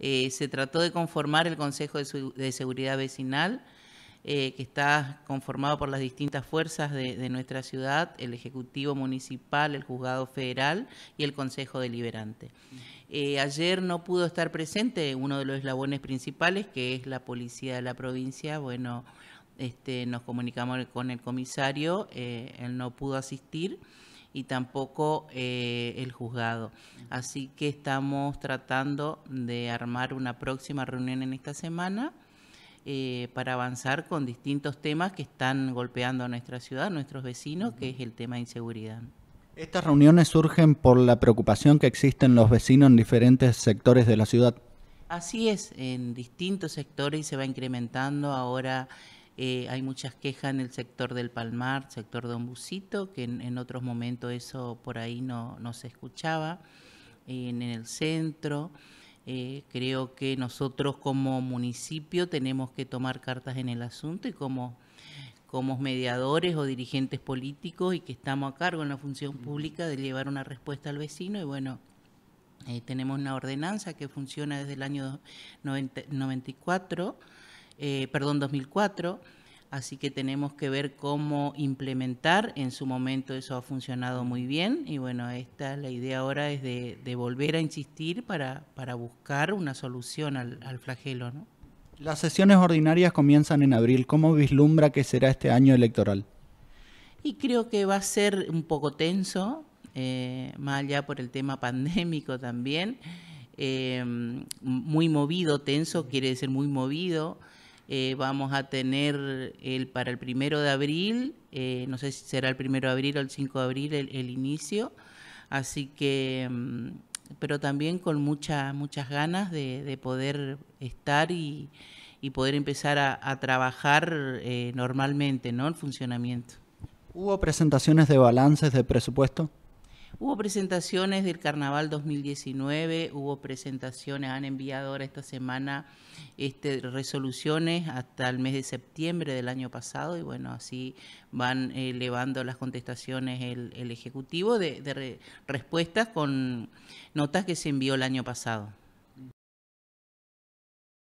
Eh, se trató de conformar el Consejo de, Seguridad Vecinal, eh, que está conformado por las distintas fuerzas de, nuestra ciudad, el Ejecutivo Municipal, el Juzgado Federal y el Consejo Deliberante. Eh, ayer no pudo estar presente uno de los eslabones principales, que es la Policía de la Provincia. Bueno, este, nos comunicamos con el comisario, él no pudo asistir y tampoco eh, el juzgado. Así que estamos tratando de armar una próxima reunión en esta semana eh, para avanzar con distintos temas que están golpeando a nuestra ciudad, a nuestros vecinos, que es el tema de inseguridad. Estas reuniones surgen por la preocupación que existen los vecinos en diferentes sectores de la ciudad. Así es, en distintos sectores y se va incrementando ahora eh, hay muchas quejas en el sector del Palmar, sector de Ombucito, que en, otros momentos eso por ahí no, se escuchaba, en, el centro. Eh, creo que nosotros como municipio tenemos que tomar cartas en el asunto y como, mediadores o dirigentes políticos y que estamos a cargo en la función pública de llevar una respuesta al vecino y bueno, eh, tenemos una ordenanza que funciona desde el año 94, perdón, 2004 así que tenemos que ver cómo implementar. En su momento eso ha funcionado muy bien y bueno, esta la idea ahora es de, volver a insistir para, buscar una solución al, flagelo. ¿no? Las sesiones ordinarias comienzan en abril. ¿Cómo vislumbra que será este año electoral? Y creo que va a ser un poco tenso, eh, más allá por el tema pandémico también. Eh, muy movido, tenso quiere decir muy movido. Eh, vamos a tener el, para el primero de abril, eh, no sé si será el primero de abril o el 5 de abril el, inicio, así que, mm, pero también con mucha, muchas ganas de, poder estar y, poder empezar a, trabajar eh, normalmente, ¿no? El funcionamiento. ¿Hubo presentaciones de balances de presupuesto? Hubo presentaciones del Carnaval 2019, hubo presentaciones, han enviado ahora esta semana este, resoluciones hasta el mes de septiembre del año pasado y bueno, así van eh, elevando las contestaciones el, Ejecutivo de, respuestas con notas que se envió el año pasado.